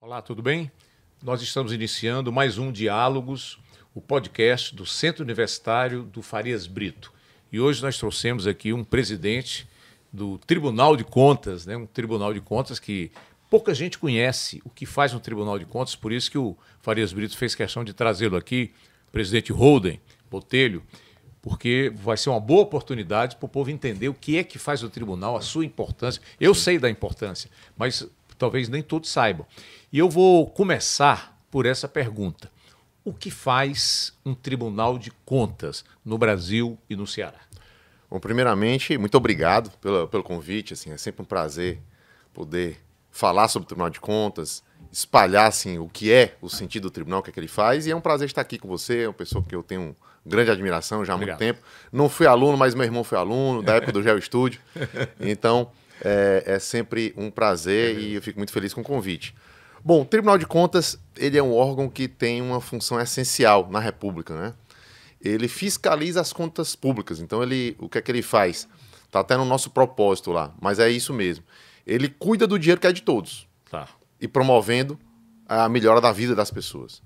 Olá, tudo bem? Nós estamos iniciando mais um Diálogos, o podcast do Centro Universitário do Farias Brito. E hoje nós trouxemos aqui um presidente do Tribunal de Contas, né? um Tribunal de Contas que pouca gente conhece o que faz um Tribunal de Contas, por isso que o Farias Brito fez questão de trazê-lo aqui, presidente Holden Botelho porque vai ser uma boa oportunidade para o povo entender o que é que faz o tribunal, a sua importância. Eu sei da importância, mas talvez nem todos saibam. E eu vou começar por essa pergunta: o que faz um tribunal de contas no Brasil e no Ceará? Bom, primeiramente, muito obrigado pelo, pelo convite. Assim, é sempre um prazer poder falar sobre o Tribunal de Contas, espalhar assim, o que é o sentido do tribunal, o que é que ele faz. E é um prazer estar aqui com você, é uma pessoa que eu tenho grande admiração já há Obrigado. muito tempo. Não fui aluno, mas meu irmão foi aluno, da época do Geo Estúdio. Então, é, é, sempre um prazer é e eu fico muito feliz com o convite. Bom, o Tribunal de Contas, ele é um órgão que tem uma função essencial na República, né? Ele fiscaliza as contas públicas. Então, ele, o que é que ele faz? Está até no nosso propósito lá, mas é isso mesmo. Ele cuida do dinheiro que é de todos. Tá. E promovendo a melhora da vida das pessoas.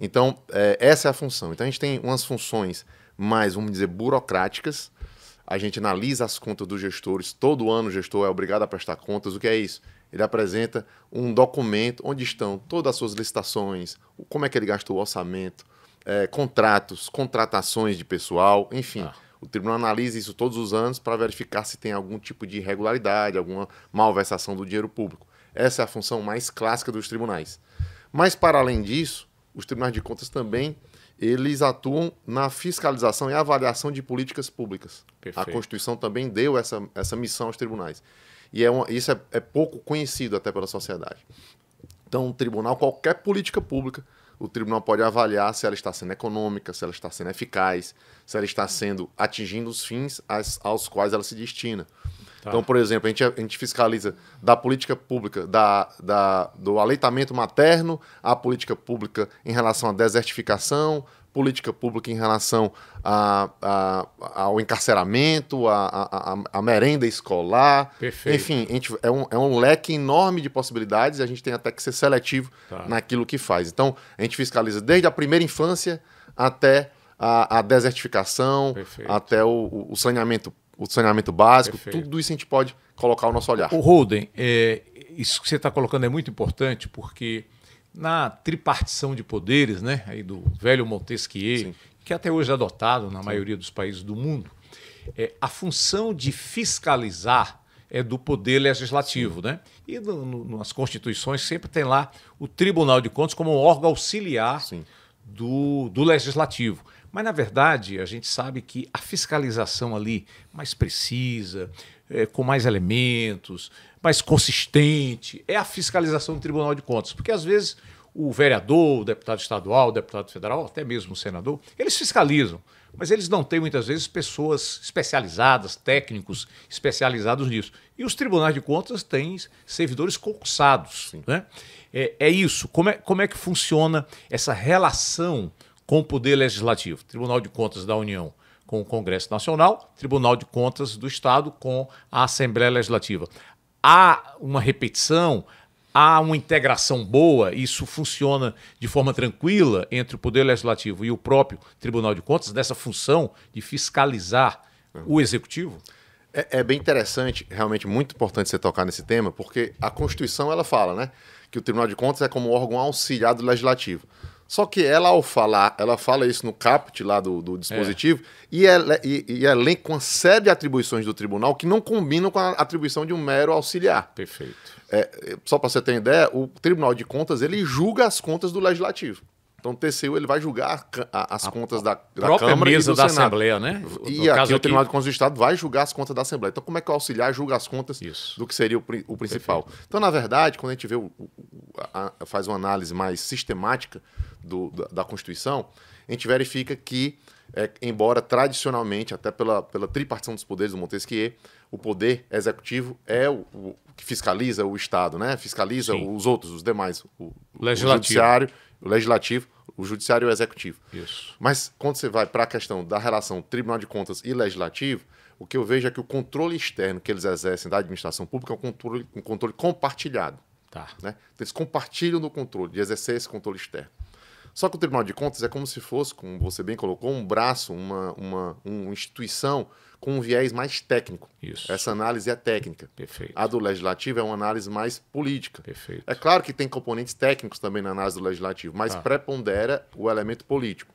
Então, é, essa é a função. Então, a gente tem umas funções mais, vamos dizer, burocráticas. A gente analisa as contas dos gestores. Todo ano o gestor é obrigado a prestar contas. O que é isso? Ele apresenta um documento onde estão todas as suas licitações, como é que ele gastou o orçamento, é, contratos, contratações de pessoal, enfim. Ah. O tribunal analisa isso todos os anos para verificar se tem algum tipo de irregularidade, alguma malversação do dinheiro público. Essa é a função mais clássica dos tribunais. Mas, para além disso, os tribunais de contas também eles atuam na fiscalização e avaliação de políticas públicas. Perfeito. A Constituição também deu essa, essa missão aos tribunais. E é uma, isso é, é, pouco conhecido até pela sociedade. Então, o tribunal, qualquer política pública, o tribunal pode avaliar se ela está sendo econômica, se ela está sendo eficaz, se ela está sendo atingindo os fins as, aos quais ela se destina. Tá. Então, por exemplo, a gente, a gente fiscaliza da política pública, da, da, do aleitamento materno à política pública em relação à desertificação, política pública em relação a, a, ao encarceramento, à merenda escolar. Perfeito. Enfim, gente, é, um, é, um, leque enorme de possibilidades e a gente tem até que ser seletivo tá. naquilo que faz. Então, a gente fiscaliza desde a primeira infância até a, a desertificação, Perfeito. até o, o saneamento o saneamento básico, Perfeito. tudo isso a gente pode colocar o nosso olhar. O Holden, é, isso que você está colocando é muito importante porque na tripartição de poderes, né, aí do velho Montesquieu, Sim. que até hoje é adotado na Sim. maioria dos países do mundo, é, a função de fiscalizar é do poder legislativo, Sim. né? E no, no, nas constituições sempre tem lá o Tribunal de Contas como um órgão auxiliar do, do legislativo. Mas, na verdade, a gente sabe que a fiscalização ali mais precisa, é, com mais elementos, mais consistente, é a fiscalização do Tribunal de Contas. Porque, às vezes, o vereador, o deputado estadual, o deputado federal, até mesmo o senador, eles fiscalizam. Mas eles não têm, muitas vezes, pessoas especializadas, técnicos especializados nisso. E os tribunais de contas têm servidores concursados. Né? É, é isso. Como é, como é que funciona essa relação com o Poder Legislativo, Tribunal de Contas da União com o Congresso Nacional, Tribunal de Contas do Estado com a Assembleia Legislativa. Há uma repetição, há uma integração boa, isso funciona de forma tranquila entre o Poder Legislativo e o próprio Tribunal de Contas, nessa função de fiscalizar o Executivo? É, é, bem interessante, realmente muito importante você tocar nesse tema, porque a Constituição ela fala, né, que o Tribunal de Contas é como um órgão auxiliado legislativo. Só que ela, ao falar, ela fala isso no caput lá do, do dispositivo é. e, é ela, e, e elenca é uma série de atribuições do tribunal que não combinam com a atribuição de um mero auxiliar. Perfeito. É, só para você ter ideia, o Tribunal de Contas ele julga as contas do Legislativo. Então o TCU ele vai julgar a, as a contas da, da própria Câmara mesa e do da Senado. Assembleia, né? No e o Tribunal de Contas do Estado vai julgar as contas da Assembleia. Então como é que o auxiliar julga as contas Isso. do que seria o, o principal? Perfeito. Então na verdade, quando a gente vê o, o, a, faz uma análise mais sistemática do, da, da, Constituição, a gente verifica que, é, embora tradicionalmente, até pela, pela tripartição dos poderes do Montesquieu, o poder executivo é o, o que fiscaliza o Estado, né? fiscaliza Sim. os outros, os demais, o, legislativo. o judiciário, o legislativo, o judiciário e o executivo. Isso. Mas quando você vai para a questão da relação Tribunal de Contas e Legislativo, o que eu vejo é que o controle externo que eles exercem da administração pública é um controle, um controle compartilhado. Tá. Né? Então, eles compartilham no controle, de exercer esse controle externo. Só que o Tribunal de Contas é como se fosse, como você bem colocou, um braço, uma, uma, uma instituição com um viés mais técnico. Isso. Essa análise é técnica. Perfeito. A do legislativo é uma análise mais política. Perfeito. É claro que tem componentes técnicos também na análise do legislativo, mas ah. prepondera o elemento político.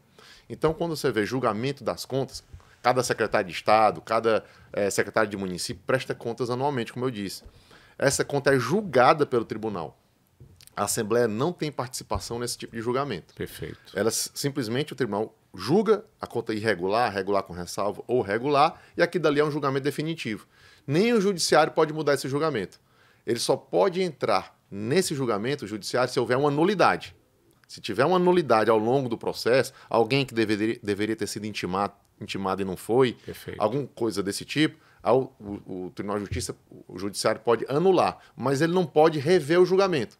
Então, quando você vê julgamento das contas, cada secretário de Estado, cada é, secretário de município presta contas anualmente, como eu disse. Essa conta é julgada pelo tribunal. A Assembleia não tem participação nesse tipo de julgamento. Perfeito. Ela simplesmente o tribunal julga a conta é irregular, regular com ressalva ou regular, e aqui dali é um julgamento definitivo. Nem o judiciário pode mudar esse julgamento. Ele só pode entrar nesse julgamento judiciário se houver uma nulidade. Se tiver uma nulidade ao longo do processo, alguém que deveria, deveria ter sido intimado, intimado e não foi, Perfeito. alguma coisa desse tipo, ao, o, o, Tribunal de Justiça, o Judiciário pode anular, mas ele não pode rever o julgamento.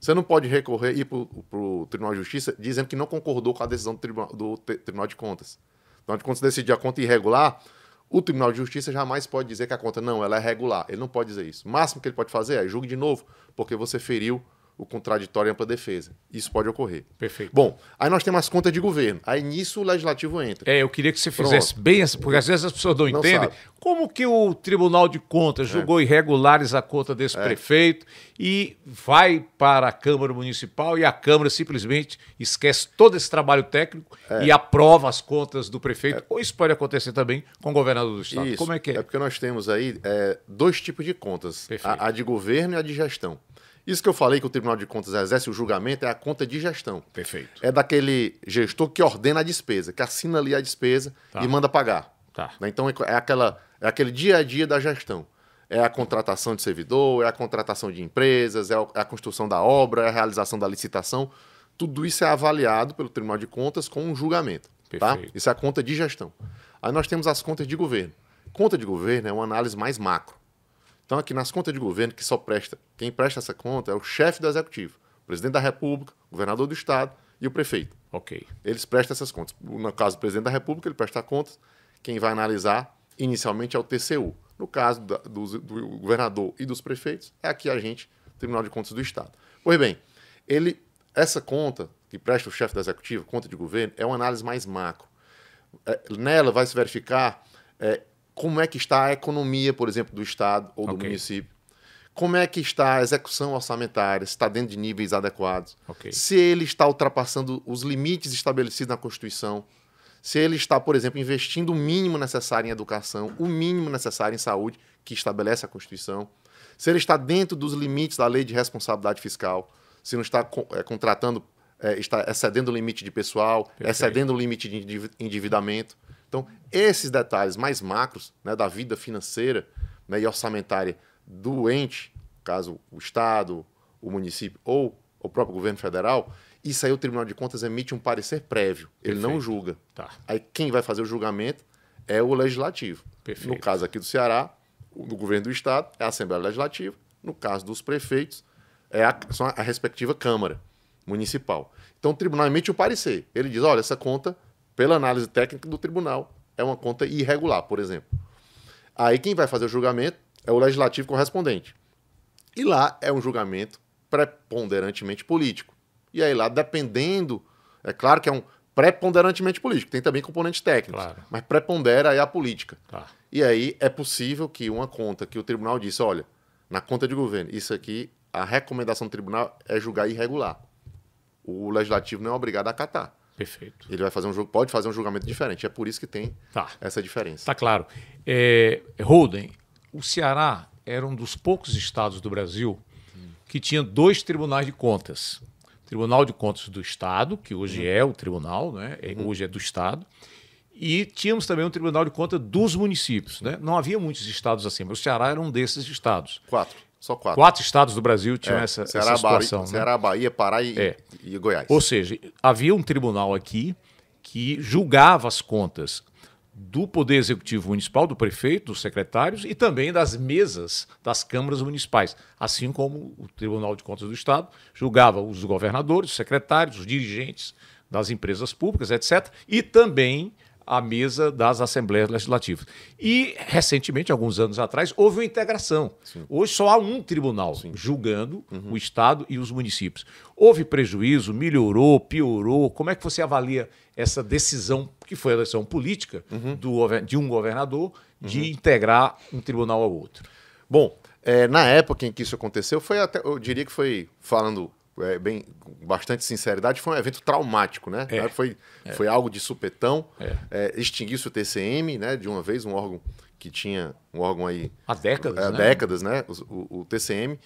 Você não pode recorrer e ir para o Tribunal de Justiça dizendo que não concordou com a decisão do Tribunal, do tribunal de Contas. O então, Tribunal de Contas decidir a conta irregular, o Tribunal de Justiça jamais pode dizer que a conta não, ela é regular. Ele não pode dizer isso. O máximo que ele pode fazer é julgue de novo, porque você feriu o contraditório e ampla defesa. Isso pode ocorrer. Perfeito. Bom, aí nós temos as contas de governo. Aí nisso o legislativo entra. É, eu queria que você fizesse Pronto. bem essa, porque às vezes as pessoas não, não entendem. Sabe. Como que o Tribunal de Contas é. julgou é. irregulares a conta desse é. prefeito e vai para a Câmara Municipal e a Câmara simplesmente esquece todo esse trabalho técnico é. e aprova as contas do prefeito? Ou é. isso pode acontecer também com o governador do estado? Isso. Como é que é? É porque nós temos aí é, dois tipos de contas: a, a de governo e a de gestão. Isso que eu falei que o Tribunal de Contas exerce o julgamento é a conta de gestão. Perfeito. É daquele gestor que ordena a despesa, que assina ali a despesa tá. e manda pagar. Tá. Né? Então é, é, aquela, é aquele dia a dia da gestão. É a contratação de servidor, é a contratação de empresas, é, é a construção da obra, é a realização da licitação. Tudo isso é avaliado pelo Tribunal de Contas com um julgamento. Tá? Perfeito. Tá? Isso é a conta de gestão. Aí nós temos as contas de governo. Conta de governo é uma análise mais macro. Então, aqui nas contas de governo, que só presta, quem presta essa conta é o chefe do executivo, o presidente da República, o governador do Estado e o prefeito. Ok. Eles prestam essas contas. No caso do presidente da República, ele presta contas. Quem vai analisar inicialmente é o TCU. No caso da, do, do governador e dos prefeitos, é aqui a gente, Tribunal de Contas do Estado. Pois bem, ele, essa conta que presta o chefe do executivo, conta de governo, é uma análise mais macro. É, nela vai se verificar é, como é que está a economia, por exemplo, do Estado ou do okay. município. Como é que está a execução orçamentária, se está dentro de níveis adequados, okay. se ele está ultrapassando os limites estabelecidos na Constituição, se ele está, por exemplo, investindo o mínimo necessário em educação, o mínimo necessário em saúde, que estabelece a Constituição, se ele está dentro dos limites da lei de responsabilidade fiscal, se não está é, contratando, é, está excedendo o limite de pessoal, Perfeito. excedendo o limite de endividamento. Então, esses detalhes mais macros né, da vida financeira né, e orçamentária do ente, caso o Estado, o município ou o próprio governo federal, isso aí o Tribunal de Contas emite um parecer prévio. Perfeito. Ele não julga. Tá. Aí quem vai fazer o julgamento é o Legislativo. Perfeito. No caso aqui do Ceará, do governo do Estado, é a Assembleia Legislativa. No caso dos prefeitos, é a, a respectiva Câmara Municipal. Então o tribunal emite o parecer. Ele diz: olha, essa conta pela análise técnica do tribunal, é uma conta irregular, por exemplo. Aí quem vai fazer o julgamento é o legislativo correspondente. E lá é um julgamento preponderantemente político. E aí lá, dependendo, é claro que é um preponderantemente político, tem também componentes técnicos, claro. mas prepondera aí a política. Tá. E aí é possível que uma conta que o tribunal disse, olha, na conta de governo, isso aqui, a recomendação do tribunal é julgar irregular. O legislativo não é obrigado a acatar. Perfeito. Ele vai fazer um pode fazer um julgamento diferente. É por isso que tem tá. essa diferença. Tá claro. É, Holden, o Ceará era um dos poucos estados do Brasil que tinha dois tribunais de contas. Tribunal de Contas do Estado, que hoje uhum. é o tribunal, né? É, uhum. hoje é do Estado, e tínhamos também um Tribunal de Contas dos municípios. Né? Não havia muitos estados assim, mas o Ceará era um desses estados. Quatro. Só quatro. Quatro estados do Brasil tinham é, essa, Ceará, essa situação. Bahia, né? Ceará, Bahia, Pará e, é. e Goiás. Ou seja, havia um tribunal aqui que julgava as contas do Poder Executivo Municipal, do prefeito, dos secretários e também das mesas das câmaras municipais, assim como o Tribunal de Contas do Estado julgava os governadores, os secretários, os dirigentes das empresas públicas, etc., e também à mesa das assembleias legislativas. E, recentemente, alguns anos atrás, houve uma integração. Sim. Hoje só há um tribunal Sim. julgando uhum. o Estado e os municípios. Houve prejuízo? Melhorou? Piorou? Como é que você avalia essa decisão, que foi a decisão política uhum. do, de um governador, de uhum. integrar um tribunal ao outro? Bom, é, na época em que isso aconteceu, foi até, eu diria que foi falando é, bem, com bastante sinceridade, foi um evento traumático, né? É. Foi, é. foi algo de supetão. É. É, extinguiu-se o TCM, né? De uma vez, um órgão que tinha um órgão aí. Há décadas. Há né? décadas, né? O, o TCM.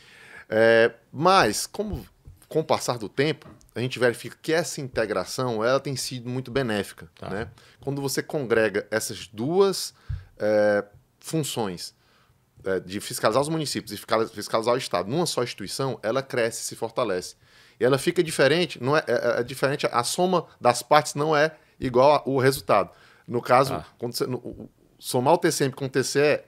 É, mas, como com o passar do tempo, a gente verifica que essa integração ela tem sido muito benéfica. Tá. Né? Quando você congrega essas duas funções é, de fiscalizar os municípios e fiscalizar o Estado numa só instituição, ela cresce, se fortalece. E ela fica diferente, não é, é, é, é diferente, a soma das partes não é igual ao resultado. No caso, ah. quando você, no, somar o TCM com o TCE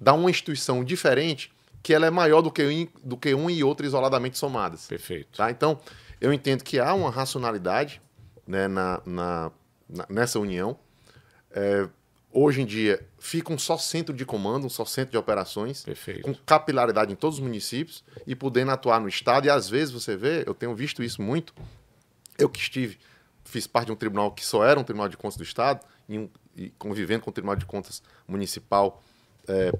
dá uma instituição diferente que ela é maior do que, um, do que um e outro isoladamente somadas. Perfeito. Tá? Então, eu entendo que há uma racionalidade né, na, na, na nessa união. É, Hoje em dia, fica um só centro de comando, um só centro de operações, Perfeito. com capilaridade em todos os municípios e podendo atuar no Estado. E às vezes você vê, eu tenho visto isso muito, eu que estive, fiz parte de um tribunal que só era um tribunal de contas do Estado, e, um, e convivendo com o tribunal de contas municipal é,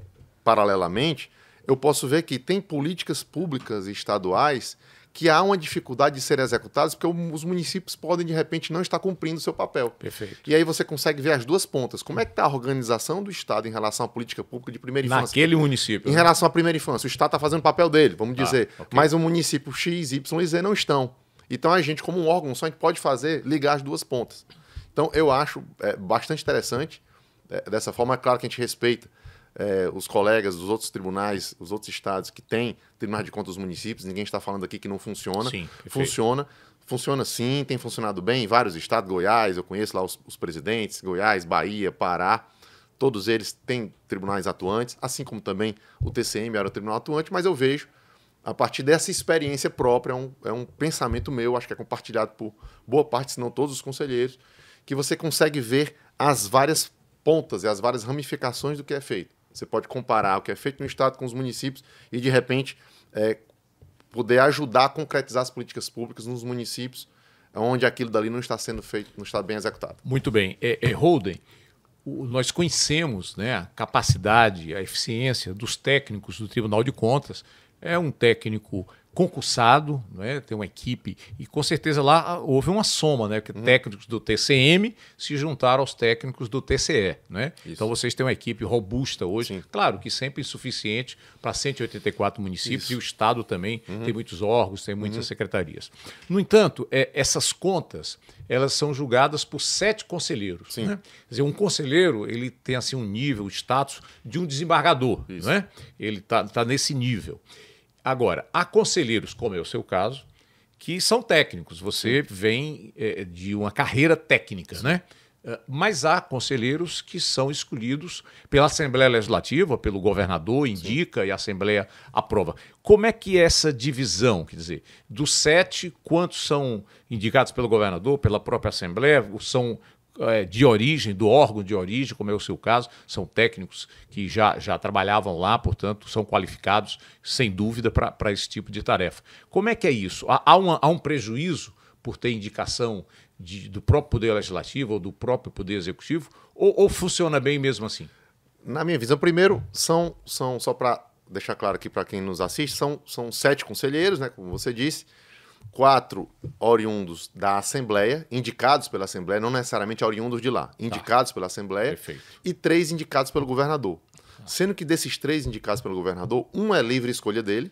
paralelamente, eu posso ver que tem políticas públicas e estaduais que há uma dificuldade de serem executados porque os municípios podem, de repente, não estar cumprindo o seu papel. Perfeito. E aí você consegue ver as duas pontas. Como é que está a organização do Estado em relação à política pública de primeira infância? Naquele município. Em né? relação à primeira infância. O Estado está fazendo o papel dele, vamos ah, dizer. Okay. Mas o município X, Y e Z não estão. Então a gente, como um órgão só, a gente pode fazer, ligar as duas pontas. Então eu acho é, bastante interessante. É, dessa forma, é claro que a gente respeita é, os colegas dos outros tribunais, os outros estados que têm tribunais de Contas dos Municípios, ninguém está falando aqui que não funciona. Sim, funciona. Funciona sim, tem funcionado bem em vários estados, Goiás, eu conheço lá os, os presidentes, Goiás, Bahia, Pará, todos eles têm tribunais atuantes, assim como também o TCM era o tribunal atuante, mas eu vejo a partir dessa experiência própria, é um, é um pensamento meu, acho que é compartilhado por boa parte, se não todos os conselheiros, que você consegue ver as várias pontas e as várias ramificações do que é feito. Você pode comparar o que é feito no Estado com os municípios e, de repente, é, poder ajudar a concretizar as políticas públicas nos municípios onde aquilo dali não está sendo feito, não está bem executado. Muito bem. É, é Holden, o, nós conhecemos né, a capacidade, a eficiência dos técnicos do Tribunal de Contas. É um técnico concursado, né? tem uma equipe, e com certeza lá ah, houve uma soma, né? Porque hum. técnicos do TCM se juntaram aos técnicos do TCE. Né? Então vocês têm uma equipe robusta hoje, Sim. claro que sempre insuficiente para 184 municípios Isso. e o Estado também uhum. tem muitos órgãos, tem muitas uhum. secretarias. No entanto, é, essas contas elas são julgadas por sete conselheiros. Sim. Né? Quer dizer, um conselheiro ele tem assim um nível, o status de um desembargador. Né? Ele está tá nesse nível. Agora, há conselheiros, como é o seu caso, que são técnicos. Você vem é, de uma carreira técnica, né? Sim. né? Mas há conselheiros que são escolhidos pela Assembleia Legislativa, pelo governador, indica Sim. e a Assembleia aprova. Como é que é essa divisão? Quer dizer, dos sete, quantos são indicados pelo governador, pela própria Assembleia? São é, de origem, do órgão de origem, como é o seu caso, são técnicos que já, já trabalhavam lá, portanto, são qualificados, sem dúvida, para esse tipo de tarefa. Como é que é isso? Há, há, uma, há um prejuízo por ter indicação de, do próprio Poder Legislativo ou do próprio Poder Executivo? Ou, ou funciona bem mesmo assim? Na minha visão, primeiro, são, são só para deixar claro aqui para quem nos assiste, são, são sete conselheiros, né, como você disse quatro oriundos da Assembleia, indicados pela Assembleia, não necessariamente oriundos de lá, tá. indicados tá. pela Assembleia, Perfeito. e três indicados pelo governador. Sendo que desses três indicados pelo governador, um é livre escolha dele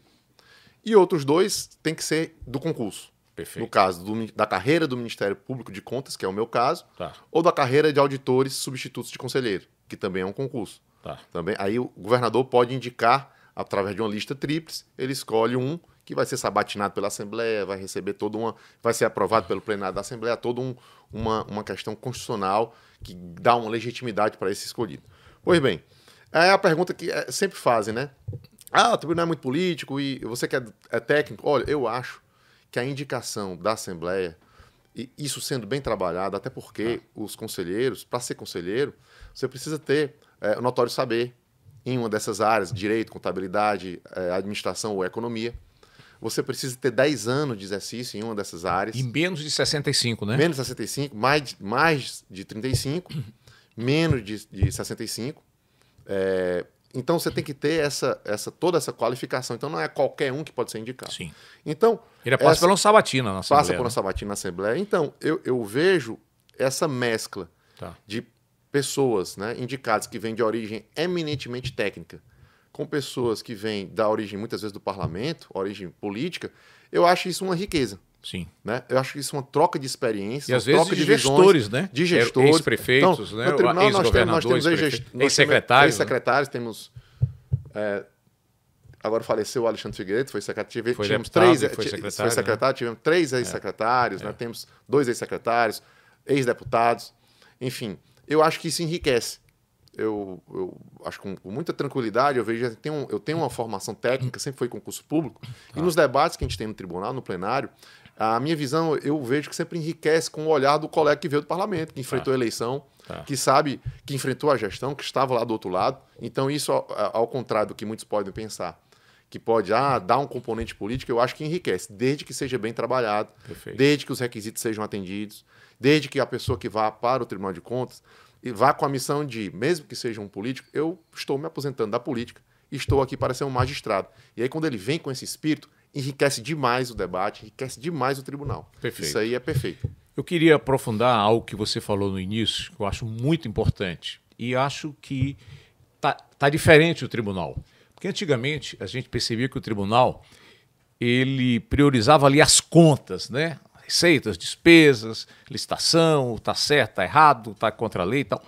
e outros dois têm que ser do concurso. Perfeito. No caso do, da carreira do Ministério Público de Contas, que é o meu caso, tá. ou da carreira de auditores substitutos de conselheiro, que também é um concurso. Tá. Também, aí o governador pode indicar através de uma lista tríplice, ele escolhe um que vai ser sabatinado pela Assembleia, vai receber toda uma. vai ser aprovado pelo plenário da Assembleia, toda um, uma, uma questão constitucional que dá uma legitimidade para esse escolhido. Pois bem, é a pergunta que é, sempre fazem, né? Ah, o tribunal é muito político e você quer é, é técnico. Olha, eu acho que a indicação da Assembleia, e isso sendo bem trabalhado, até porque ah. os conselheiros, para ser conselheiro, você precisa ter é, notório saber em uma dessas áreas, direito, contabilidade, é, administração ou economia você precisa ter 10 anos de exercício em uma dessas áreas. E menos de 65, né? Menos de 65, mais, mais de 35, uhum. menos de, de 65. É, eh, então você tem que ter essa, essa, toda essa qualificação. Então não é qualquer um que pode ser indicado. Sim. Então. Ele passa essa, pela sabatina na Assembleia. Passa pela né? sabatina na Assembleia. Então, eu, eu vejo essa mescla tá. de pessoas né, indicadas que vêm de origem eminentemente técnica com pessoas que vêm da origem, muitas vezes, do parlamento, origem política, eu acho isso uma riqueza. Sim. Né? Eu acho que isso é uma troca de experiências. E às vezes de, de gestores, visões, né? De gestores. Ex-prefeitos, então, né? No tribunal nós temos, nós temos ex-secretários. Né? Ex secretários ex secretários temos. É, agora faleceu o Alexandre Figueiredo, foi secretário. Foi tivemos três, foi secretário, foi né? secretário né? tivemos três é. ex-secretários, né? é, né? Temos dois ex-secretários, ex-deputados. Enfim, eu acho que isso enriquece eu, eu acho com muita tranquilidade, eu vejo, eu tenho, eu tenho uma formação técnica, sempre foi concurso público, e tá. nos debates que a gente tem no tribunal, no plenário, a minha visão, eu vejo que sempre enriquece com o olhar do colega que veio do parlamento, que enfrentou tá. a eleição, tá. que sabe, que enfrentou a gestão, que estava lá do outro lado. Então, isso, ao contrário do que muitos podem pensar, que pode ah, dar um componente político, eu acho que enriquece, desde que seja bem trabalhado, Perfeito. desde que os requisitos sejam atendidos, desde que a pessoa que vá para o Tribunal de Contas e vá com a missão de, mesmo que seja um político, eu estou me aposentando da política, estou aqui para ser um magistrado. E aí, quando ele vem com esse espírito, enriquece demais o debate, enriquece demais o tribunal. Perfeito. Isso aí é perfeito. Eu queria aprofundar algo que você falou no início, que eu acho muito importante. E acho que tá, tá diferente o tribunal. Porque antigamente a gente percebia que o tribunal ele priorizava ali as contas, né? receitas, despesas, licitação, está certo, está errado, está contra a lei e tal.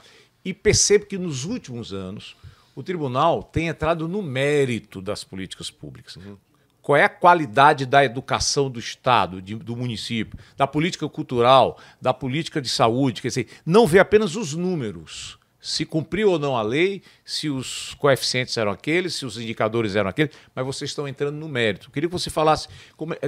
E percebo que nos últimos anos o tribunal tem entrado no mérito das políticas públicas. Uhum. Qual é a qualidade da educação do Estado, de, do município, da política cultural, da política de saúde? Quer dizer, não vê apenas os números, se cumpriu ou não a lei, se os coeficientes eram aqueles, se os indicadores eram aqueles, mas vocês estão entrando no mérito. queria que você falasse como, é,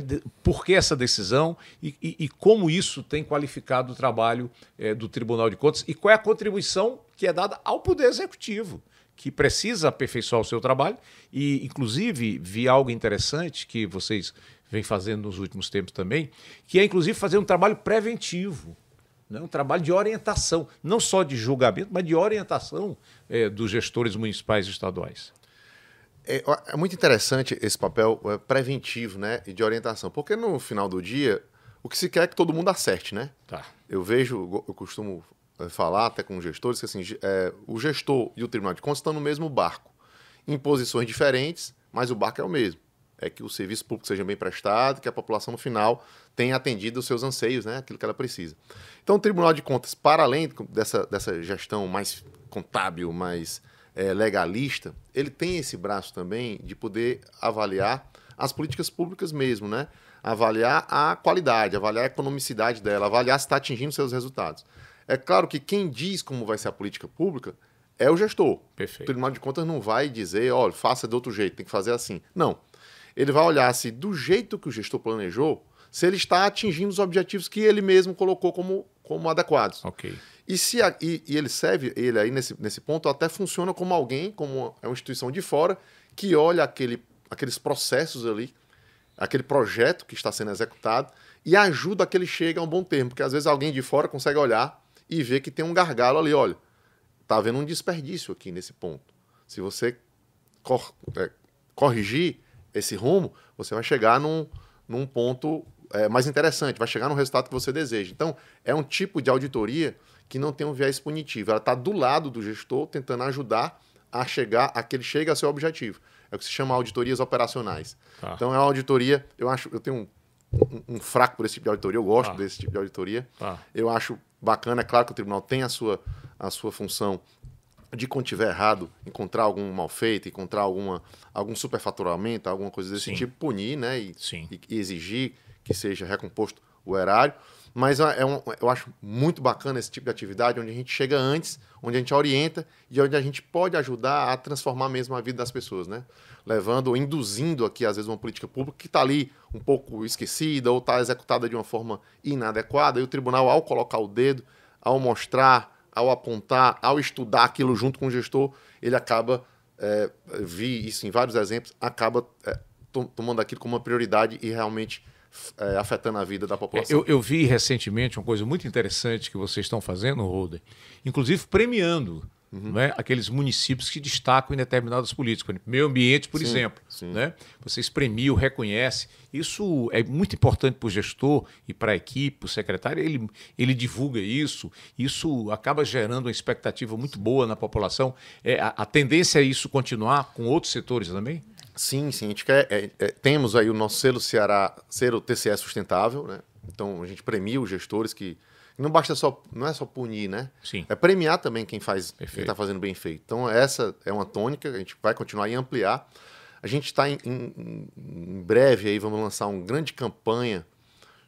por que essa decisão e, e, e como isso tem qualificado o trabalho é, do Tribunal de Contas e qual é a contribuição que é dada ao Poder Executivo, que precisa aperfeiçoar o seu trabalho. E, inclusive, vi algo interessante que vocês vêm fazendo nos últimos tempos também, que é, inclusive, fazer um trabalho preventivo né? Um trabalho de orientação, não só de julgamento, mas de orientação é, dos gestores municipais e estaduais. É, é, muito interessante esse papel é, preventivo né, e de orientação, porque no final do dia, o que se quer é que todo mundo acerte. Né? Tá. Eu vejo, eu costumo é, falar até com gestores que assim, é, o gestor e o Tribunal de Contas estão no mesmo barco, em posições diferentes, mas o barco é o mesmo é que o serviço público seja bem prestado, que a população no final tenha atendido os seus anseios, né, aquilo que ela precisa. Então, o Tribunal de Contas, para além dessa, dessa gestão mais contábil, mais é, legalista, ele tem esse braço também de poder avaliar as políticas públicas mesmo, né? Avaliar a qualidade, avaliar a economicidade dela, avaliar se está atingindo seus resultados. É claro que quem diz como vai ser a política pública é o gestor. Perfeito. O Tribunal de Contas não vai dizer, olha, faça de outro jeito, tem que fazer assim. Não ele vai olhar se assim, do jeito que o gestor planejou, se ele está atingindo os objetivos que ele mesmo colocou como, como adequados. Ok. E, se a, e, e, ele serve, ele aí nesse, nesse ponto até funciona como alguém, como uma, é uma instituição de fora, que olha aquele, aqueles processos ali, aquele projeto que está sendo executado e ajuda a que ele chegue a um bom termo. Porque às vezes alguém de fora consegue olhar e ver que tem um gargalo ali, olha, está havendo um desperdício aqui nesse ponto. Se você cor, é, corrigir, esse rumo, você vai chegar num, num ponto é, mais interessante, vai chegar no resultado que você deseja. Então, é um tipo de auditoria que não tem um viés punitivo. Ela está do lado do gestor, tentando ajudar a chegar a que ele chegue ao seu objetivo. É o que se chama auditorias operacionais. Tá. Então, é uma auditoria, eu acho, eu tenho um, um, um, fraco por esse tipo de auditoria, eu gosto tá. desse tipo de auditoria. Tá. Eu acho bacana, é claro que o tribunal tem a sua, a sua função de quando tiver errado, encontrar algum mal feito, encontrar alguma, algum superfaturamento, alguma coisa desse Sim. tipo, punir, né? E, e, e, exigir que seja recomposto o erário. Mas é, é um, eu acho muito bacana esse tipo de atividade, onde a gente chega antes, onde a gente orienta e onde a gente pode ajudar a transformar mesmo a vida das pessoas, né? Levando, induzindo aqui, às vezes, uma política pública que está ali um pouco esquecida ou está executada de uma forma inadequada, e o tribunal, ao colocar o dedo, ao mostrar ao apontar, ao estudar aquilo junto com o gestor, ele acaba, é, vi isso em vários exemplos, acaba é, tomando aquilo como uma prioridade e realmente é, afetando a vida da população. É, eu, eu, vi recentemente uma coisa muito interessante que vocês estão fazendo, Holder, inclusive premiando uhum. né? aqueles municípios que destacam em determinadas políticas. Meio ambiente, por sim, exemplo. Sim. Né? Você espremiu, reconhece. Isso é muito importante para o gestor e para a equipe, para o secretário. Ele, ele divulga isso. Isso acaba gerando uma expectativa muito boa na população. É, a, a tendência é isso continuar com outros setores também? Sim, sim. A gente quer, é, é, temos aí o nosso selo Ceará, selo TCE sustentável, né? Então a gente premia os gestores que não basta só, não é só punir, né? Sim. É premiar também quem faz, Perfeito. quem está fazendo bem feito. Então essa é uma tônica, a gente vai continuar e ampliar. A gente está em, em, em breve aí vamos lançar uma grande campanha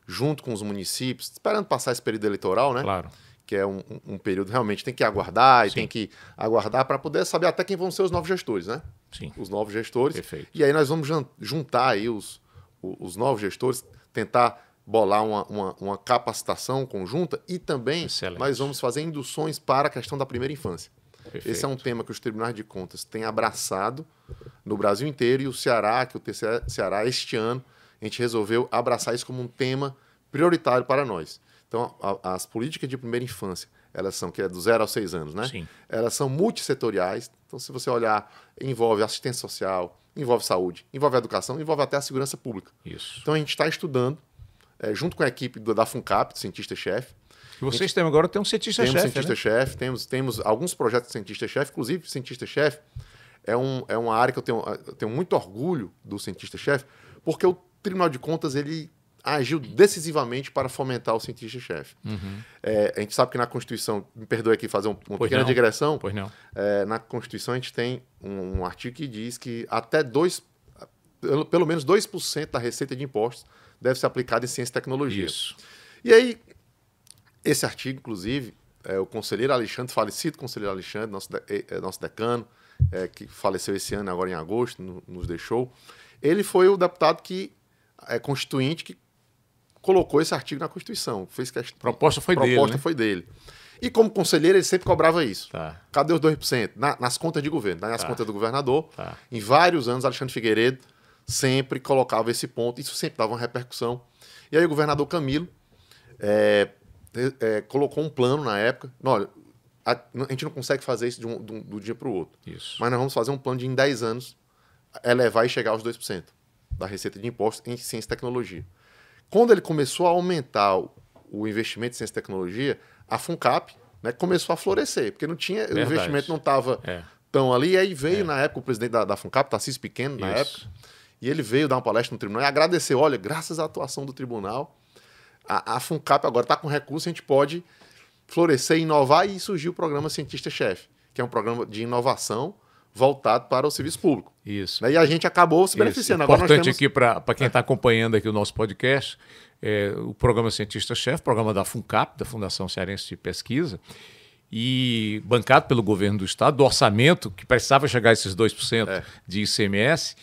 junto com os municípios, esperando passar esse período eleitoral, né? Claro que é um, um, período realmente tem que aguardar e Sim. tem que aguardar para poder saber até quem vão ser os novos gestores, né? Sim. Os novos gestores. Perfeito. E aí nós vamos juntar aí os, os novos gestores, tentar bolar uma, uma, uma capacitação conjunta e também Excelente. nós vamos fazer induções para a questão da primeira infância. Perfeito. Esse é um tema que os tribunais de contas têm abraçado no Brasil inteiro e o Ceará, que o TCE Ceará este ano, a gente resolveu abraçar isso como um tema prioritário para nós. Então, a, as políticas de primeira infância, elas são, que é do zero aos seis anos, né? Sim. Elas são multissetoriais. Então, se você olhar, envolve assistência social, envolve saúde, envolve educação, envolve até a segurança pública. Isso. Então, a gente está estudando é, junto com a equipe do, da FUNCAP, cientista-chefe. vocês têm agora tem um cientista-chefe. Temos né? cientista-chefe, né? temos, temos alguns projetos de cientista-chefe, inclusive cientista-chefe é, um, é uma área que eu tenho, eu tenho muito orgulho do cientista-chefe, porque o Tribunal de Contas ele agiu decisivamente para fomentar o cientista-chefe. Uhum. É, a gente sabe que na Constituição, me perdoe aqui fazer uma pois pequena não. digressão, pois não. É, na Constituição a gente tem um, um artigo que diz que até dois, pelo, pelo menos 2% da receita de impostos deve ser aplicada em ciência e tecnologia. Isso. E aí, esse artigo, inclusive, é, o conselheiro Alexandre, falecido conselheiro Alexandre, nosso, de, é, é, nosso decano, é, que faleceu esse ano, agora em agosto, no, nos deixou, ele foi o deputado que é constituinte que colocou esse artigo na Constituição. Fez proposta foi proposta dele. Proposta né? foi dele. E como conselheiro, ele sempre cobrava isso. Tá. Cadê os 2%? Na, nas contas de governo, nas tá. contas do governador. Tá. Em vários anos, Alexandre Figueiredo sempre colocava esse ponto, isso sempre dava uma repercussão. E aí o governador Camilo é, é, colocou um plano na época. Olha, a, a, gente não consegue fazer isso de um, de um, do dia para o outro. Isso. Mas nós vamos fazer um plano de, em 10 anos, elevar e chegar aos 2% da receita de impostos em ciência e tecnologia. Quando ele começou a aumentar o, o investimento em ciência e tecnologia, a FUNCAP né, começou a florescer, porque não tinha, o investimento não estava é. tão ali. E aí veio, é. na época, o presidente da, da FUNCAP, Tarcísio Pequeno, na isso. época e ele veio dar uma palestra no tribunal e agradeceu. Olha, graças à atuação do tribunal, a, a FUNCAP agora está com recurso, a gente pode florescer, inovar e surgiu o programa Cientista-Chefe, que é um programa de inovação voltado para o serviço público. Isso. Né? E a gente acabou se beneficiando. Isso. Importante temos... aqui para quem está acompanhando aqui o nosso podcast, é, o programa Cientista-Chefe, programa da FUNCAP, da Fundação Cearense de Pesquisa, e bancado pelo governo do Estado, do orçamento, que precisava chegar a esses 2% é. de ICMS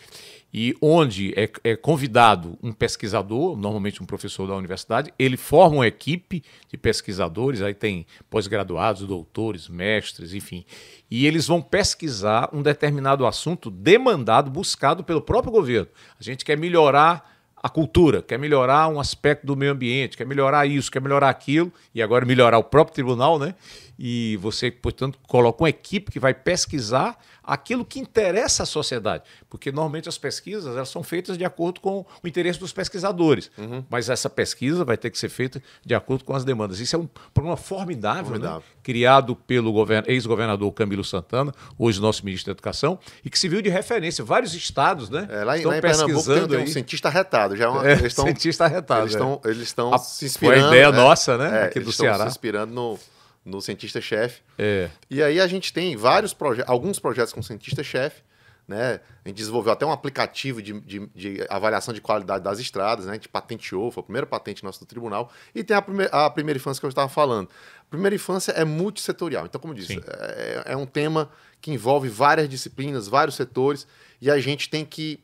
e onde é, é, convidado um pesquisador, normalmente um professor da universidade, ele forma uma equipe de pesquisadores, aí tem pós-graduados, doutores, mestres, enfim, e eles vão pesquisar um determinado assunto demandado, buscado pelo próprio governo. A gente quer melhorar a cultura, quer melhorar um aspecto do meio ambiente, quer melhorar isso, quer melhorar aquilo, e agora melhorar o próprio tribunal, né? e você, portanto, coloca uma equipe que vai pesquisar aquilo que interessa à sociedade, porque normalmente as pesquisas elas são feitas de acordo com o interesse dos pesquisadores, uhum. mas essa pesquisa vai ter que ser feita de acordo com as demandas. Isso é um problema formidável, formidável. Né? criado pelo ex-governador Camilo Santana, hoje nosso ministro da Educação, e que se viu de referência. Vários estados né, é, lá em, estão lá em pesquisando. Tem, um cientista retado. Já é uma, é, eles estão, cientista retado. Eles estão, é. eles estão se inspirando. Foi a ideia é. nossa, né? É, aqui do Ceará. se inspirando no no cientista-chefe. É. E aí a gente tem vários projetos, alguns projetos com cientista-chefe, né? A gente desenvolveu até um aplicativo de, de, de, avaliação de qualidade das estradas, né? A gente patenteou, foi a primeira patente nossa do tribunal. E tem a, prime a primeira infância que eu estava falando. A primeira infância é multissetorial. Então, como eu disse, é, é, é um tema que envolve várias disciplinas, vários setores, e a gente tem que.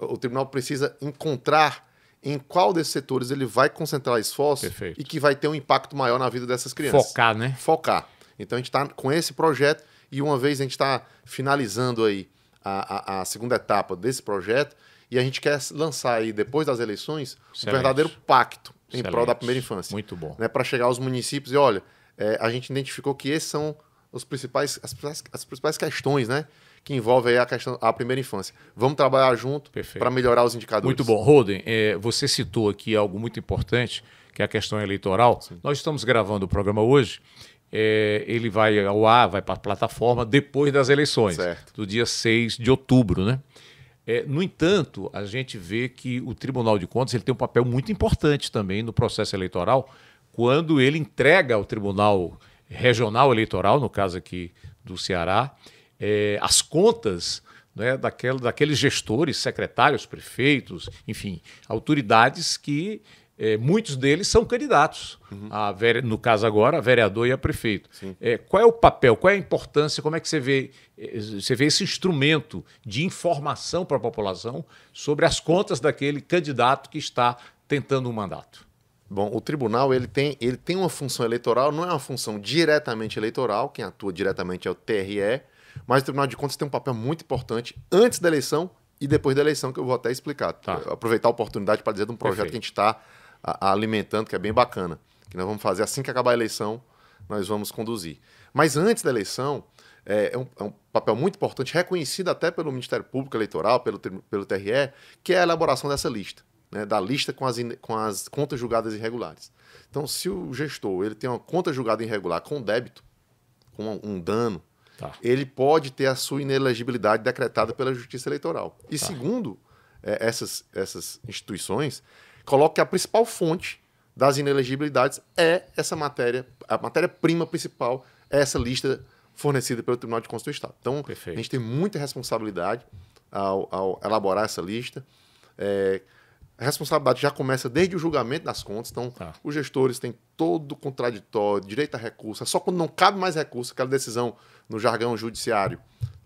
O tribunal precisa encontrar em qual desses setores ele vai concentrar esforço Perfeito. e que vai ter um impacto maior na vida dessas crianças. Focar, né? Focar. Então a gente está com esse projeto e uma vez a gente está finalizando aí a, a, a, segunda etapa desse projeto e a gente quer lançar aí, depois das eleições, Excelente. um verdadeiro pacto em Excelente. prol da primeira infância. Muito bom. Né, Para chegar aos municípios e, olha, é, a gente identificou que esses são os principais, as, as principais questões, né? que envolve a questão a primeira infância. Vamos trabalhar junto para melhorar os indicadores. Muito bom. Roden, é, você citou aqui algo muito importante, que é a questão eleitoral. Sim. Nós estamos gravando o programa hoje. É, ele vai ao ar, vai para a plataforma depois das eleições, certo. do dia 6 de outubro, né? É, no entanto, a gente vê que o Tribunal de Contas ele tem um papel muito importante também no processo eleitoral, quando ele entrega ao Tribunal Regional Eleitoral, no caso aqui do Ceará, é, as contas né, daquela, daqueles gestores, secretários, prefeitos, enfim, autoridades que é, muitos deles são candidatos, uhum. a, no caso agora, a vereador e a prefeito. É, qual é o papel, qual é a importância, como é que você vê, é, você vê esse instrumento de informação para a população sobre as contas daquele candidato que está tentando um mandato? Bom, o tribunal ele tem, ele tem uma função eleitoral, não é uma função diretamente eleitoral, quem atua diretamente é o TRE, mas o Tribunal de Contas tem um papel muito importante antes da eleição e depois da eleição, que eu vou até explicar. Tá. Aproveitar a oportunidade para dizer de um projeto Perfeito. que a gente está alimentando, que é bem bacana. Que nós vamos fazer assim que acabar a eleição, nós vamos conduzir. Mas antes da eleição, é, é, um, é um, papel muito importante, reconhecido até pelo Ministério Público Eleitoral, pelo, pelo TRE, que é a elaboração dessa lista. Né, da lista com as, com as contas julgadas irregulares. Então, se o gestor ele tem uma conta julgada irregular com débito, com um dano, tá. ele pode ter a sua inelegibilidade decretada pela Justiça Eleitoral. E tá. segundo, é, essas, essas instituições coloca que a principal fonte das inelegibilidades é essa matéria, a matéria-prima principal é essa lista fornecida pelo Tribunal de Constituição do Estado. Então, Perfeito. a gente tem muita responsabilidade ao, ao elaborar essa lista. É, a responsabilidade já começa desde o julgamento das contas, então tá. os gestores têm todo o contraditório, direito a recurso. É só quando não cabe mais recurso, aquela decisão no jargão judiciário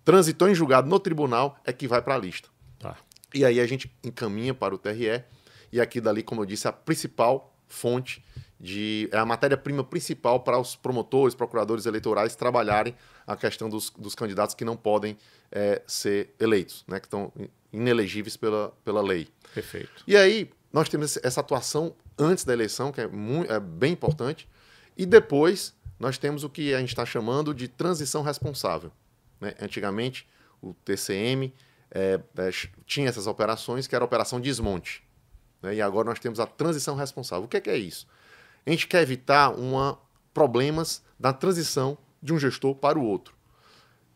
transitou em julgado no tribunal, é que vai para a lista. Tá. E aí a gente encaminha para o TRE, e aqui dali, como eu disse, a principal fonte de. é a matéria-prima principal para os promotores, procuradores eleitorais trabalharem a questão dos, dos candidatos que não podem é, ser eleitos, né? Que estão inelegíveis pela, pela lei. Perfeito. E aí, nós temos essa atuação antes da eleição, que é, muito, é bem importante, e depois nós temos o que a gente está chamando de transição responsável. Né? Antigamente, o TCM é, é, tinha essas operações que era a operação desmonte. Né? E agora nós temos a transição responsável. O que é, que é isso? A gente quer evitar uma, problemas da transição de um gestor para o outro.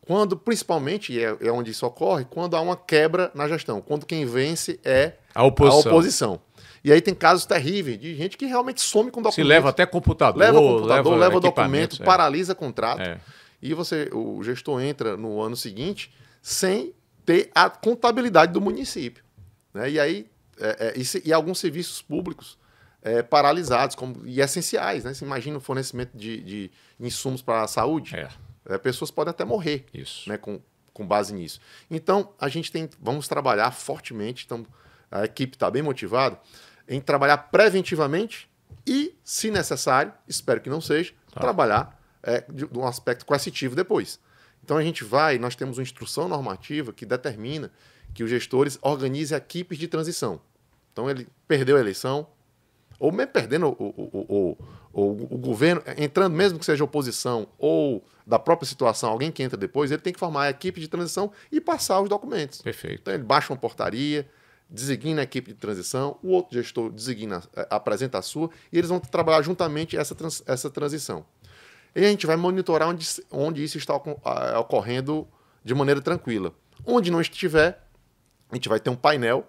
Quando, principalmente, é, é onde isso ocorre, quando há uma quebra na gestão, quando quem vence é a oposição. A oposição. E aí tem casos terríveis de gente que realmente some com documento Se leva até computador. Leva computador, leva, leva documento, é. paralisa contrato. É. E você, o gestor entra no ano seguinte sem ter a contabilidade do município. Né? E aí, é, é e, se, e, alguns serviços públicos é, paralisados como, e essenciais. Né? Você imagina o fornecimento de, de insumos para a saúde. É é, pessoas podem até morrer Isso. Né, com, com base nisso. Então, a gente tem. Vamos trabalhar fortemente, então, a equipe está bem motivada em trabalhar preventivamente e, se necessário, espero que não seja, tá. trabalhar é, de, de um aspecto coercitivo depois. Então a gente vai, nós temos uma instrução normativa que determina que os gestores organizem equipes de transição. Então ele perdeu a eleição, ou mesmo perdendo o, o, o, o, o governo, entrando mesmo que seja oposição ou da própria situação, alguém que entra depois, ele tem que formar a equipe de transição e passar os documentos. Perfeito. Então ele baixa uma portaria, designa a equipe de transição, o outro gestor designa, é, apresenta a sua, e eles vão trabalhar juntamente essa, trans, essa transição. E a gente vai monitorar onde, onde isso está ocorrendo de maneira tranquila. Onde não estiver, a gente vai ter um painel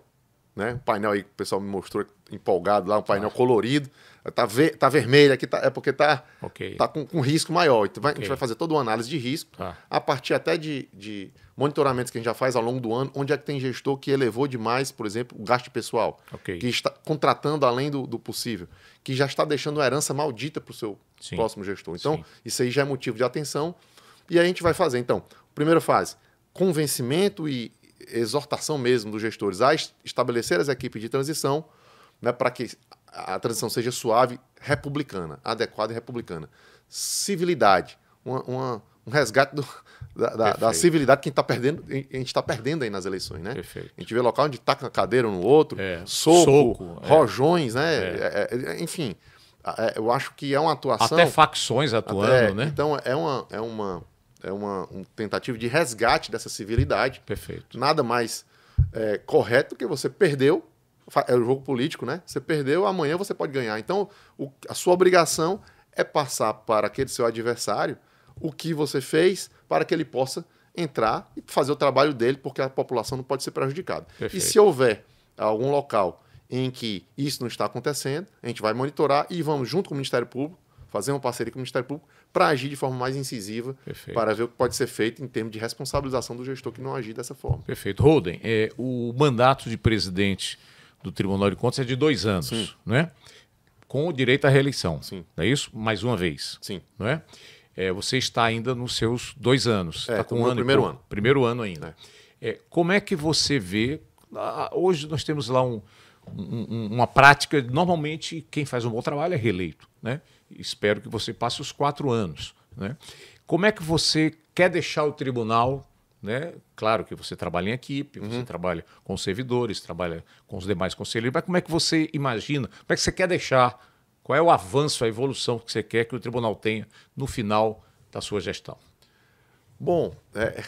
né? O painel aí que o pessoal me mostrou empolgado lá, um painel colorido. Tá, ver, tá vermelho aqui, tá, é porque tá, okay. tá com, com risco maior. Então vai, okay. A gente vai fazer toda uma análise de risco, tá. a partir até de, de monitoramentos que a gente já faz ao longo do ano, onde é que tem gestor que elevou demais, por exemplo, o gasto pessoal, okay. que está contratando além do, do, possível, que já está deixando uma herança maldita para o seu Sim. próximo gestor. Então, Sim. isso aí já é motivo de atenção. E aí a gente vai fazer. Então, primeira fase, convencimento e, exortação mesmo dos gestores a estabelecer as equipes de transição né, para que a transição seja suave, republicana, adequada e republicana. Civilidade, uma, uma, um resgate do, da, da, da, civilidade que a gente está perdendo, tá perdendo aí nas eleições, né? Perfeito. A gente vê local onde taca tá a cadeira um no outro, é. soco, soco, é. rojões, é. né? É. é, é enfim, eu acho que é uma atuação... Até facções atuando, até, né? Então, é uma... É uma é uma um tentativa de resgate dessa civilidade. Perfeito. Nada mais é, correto que você perdeu. É o jogo político, né? Você perdeu, amanhã você pode ganhar. Então, o, a sua obrigação é passar para aquele seu adversário o que você fez para que ele possa entrar e fazer o trabalho dele, porque a população não pode ser prejudicada. Perfeito. E se houver algum local em que isso não está acontecendo, a gente vai monitorar e vamos, junto com o Ministério Público, fazer uma parceria com o Ministério Público, para agir de forma mais incisiva, Perfeito. para ver o que pode ser feito em termos de responsabilização do gestor que não agir dessa forma. Perfeito. Holden, é, o mandato de presidente do Tribunal de Contas é de dois anos, não é Com o direito à reeleição. Sim. Não é isso? Mais uma vez. Sim. Não é? é você está ainda nos seus dois anos. É, tá com um ano primeiro ano. Primeiro ano ainda. É. é. como é que você vê. Hoje nós temos lá um, um, uma prática. Normalmente, quem faz um bom trabalho é reeleito. Né? espero que você passe os quatro anos. Né? Como é que você quer deixar o tribunal? Né? Claro que você trabalha em equipe, uhum. você trabalha com servidores, trabalha com os demais conselheiros, mas como é que você imagina, como é que você quer deixar, qual é o avanço, a evolução que você quer que o tribunal tenha no final da sua gestão? Bom, é,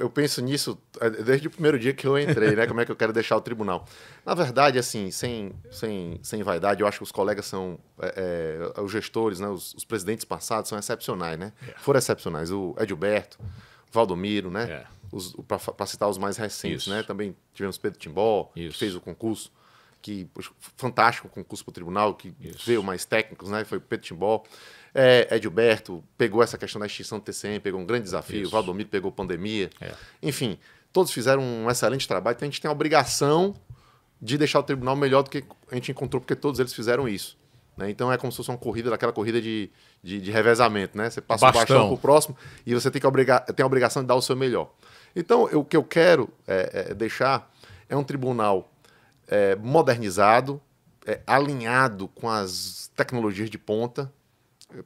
eu penso nisso é, desde o primeiro dia que eu entrei, né? Como é que eu quero deixar o tribunal. Na verdade, assim, sem, sem, sem vaidade, eu acho que os colegas são, é, é, os gestores, né? Os, os, presidentes passados são excepcionais, né? É. Foram excepcionais. O Edilberto, Valdomiro, né? É. Para citar os mais recentes, Isso. né? Também tivemos Pedro Timbó, que fez o concurso, que fantástico o concurso para o tribunal, que Isso. veio mais técnicos, né? Foi Pedro Timbó. É, Edilberto pegou essa questão da extinção do TCM, pegou um grande desafio, Isso. Valdomiro pegou pandemia. É. Enfim, todos fizeram um excelente trabalho, então a gente tem a obrigação de deixar o tribunal melhor do que a gente encontrou, porque todos eles fizeram isso. Né? Então é como se fosse uma corrida, daquela corrida de, de, de revezamento, né? Você passa bastão. o bastão pro próximo e você tem, que obrigar, tem a obrigação de dar o seu melhor. Então, eu, o que eu quero é, é, deixar é um tribunal é, modernizado, é, alinhado com as tecnologias de ponta,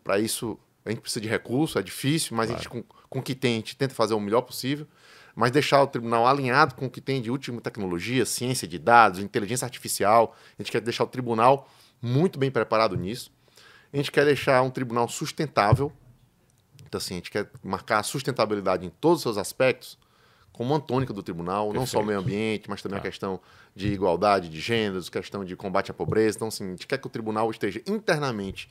para isso, a gente precisa de recurso, é difícil, mas claro. a gente, com, com o que tem, a gente tenta fazer o melhor possível. Mas deixar o tribunal alinhado com o que tem de última tecnologia, ciência de dados, inteligência artificial. A gente quer deixar o tribunal muito bem preparado nisso. A gente quer deixar um tribunal sustentável. Então, assim, a gente quer marcar a sustentabilidade em todos os seus aspectos como antônica do tribunal, Perfeito. não só o meio ambiente, mas também a tá. questão de igualdade de gêneros, questão de combate à pobreza. Então, assim, a gente quer que o tribunal esteja internamente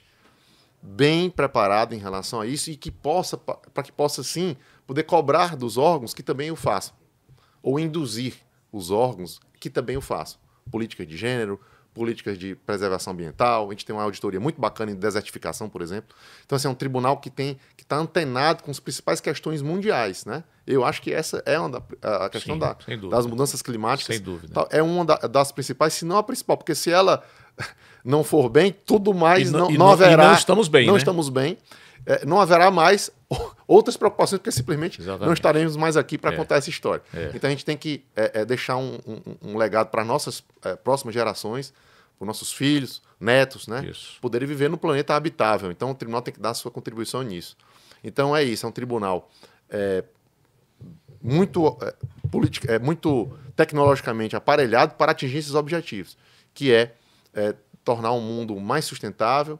bem preparado em relação a isso e que possa, para que possa sim poder cobrar dos órgãos que também o façam, ou induzir os órgãos que também o façam. Políticas de gênero, políticas de preservação ambiental, a gente tem uma auditoria muito bacana em desertificação, por exemplo. Então, assim, é um tribunal que tem que está antenado com as principais questões mundiais, né? Eu acho que essa é uma da, a questão Sim, da, das mudanças climáticas. Sem dúvida. É uma da, das principais, se não a principal, porque se ela não for bem, tudo mais não, não, não, haverá. não estamos bem. Não né? estamos bem. É, não haverá mais outras preocupações, porque simplesmente Exatamente. não estaremos mais aqui para é. contar essa história. É. Então a gente tem que é, é, deixar um, um, um legado para nossas é, próximas gerações, para nossos filhos, netos, né? Isso. Poderem viver no planeta habitável. Então o tribunal tem que dar sua contribuição nisso. Então é isso, é um tribunal muito, é, muito tecnologicamente aparelhado para atingir esses objetivos, que é é, tornar um mundo mais sustentável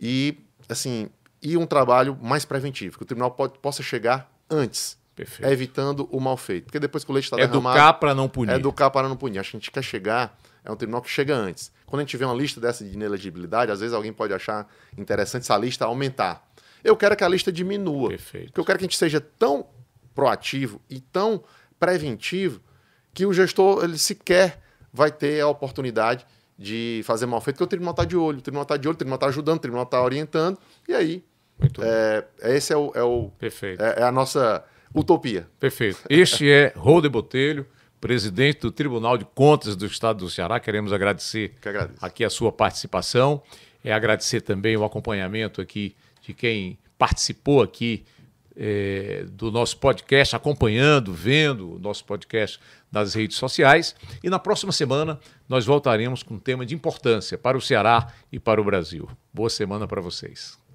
e, assim, e um trabalho mais preventivo, que o tribunal pode, possa chegar antes, Perfeito. evitando o mal feito. Porque depois que o leite está derramado... É educar para não punir. Educar para não punir. Acho que a gente quer chegar, é um tribunal que chega antes. Quando a gente vê uma lista dessa de inelegibilidade, às vezes alguém pode achar interessante essa lista aumentar. Eu quero que a lista diminua. Perfeito. Porque eu quero que a gente seja tão proativo e tão preventivo que o gestor ele sequer vai ter a oportunidade de fazer mal feito, porque o tribunal está de olho, o tribunal está de olho, o tribunal está ajudando, o tribunal está orientando, e aí. Muito é, Esse é o. É, o Perfeito. É, é a nossa utopia. Perfeito. Este é Rode Botelho, presidente do Tribunal de Contas do Estado do Ceará. Queremos agradecer que aqui a sua participação. É agradecer também o acompanhamento aqui de quem participou aqui é, do nosso podcast, acompanhando, vendo o nosso podcast nas redes sociais. E na próxima semana nós voltaremos com um tema de importância para o Ceará e para o Brasil. Boa semana para vocês.